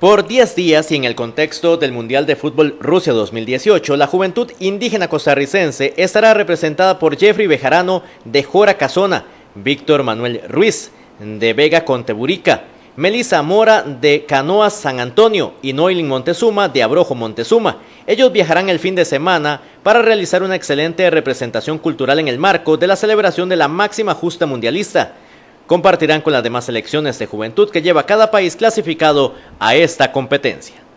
Por 10 días y en el contexto del Mundial de Fútbol Rusia 2018, la juventud indígena costarricense estará representada por Jeffrey Bejarano de Jora Casona, Víctor Manuel Ruiz de Vega Conteburica, Melissa Mora de Canoas San Antonio y Noilin Montezuma de Abrojo Montezuma. Ellos viajarán el fin de semana para realizar una excelente representación cultural en el marco de la celebración de la máxima justa mundialista compartirán con las demás selecciones de juventud que lleva cada país clasificado a esta competencia.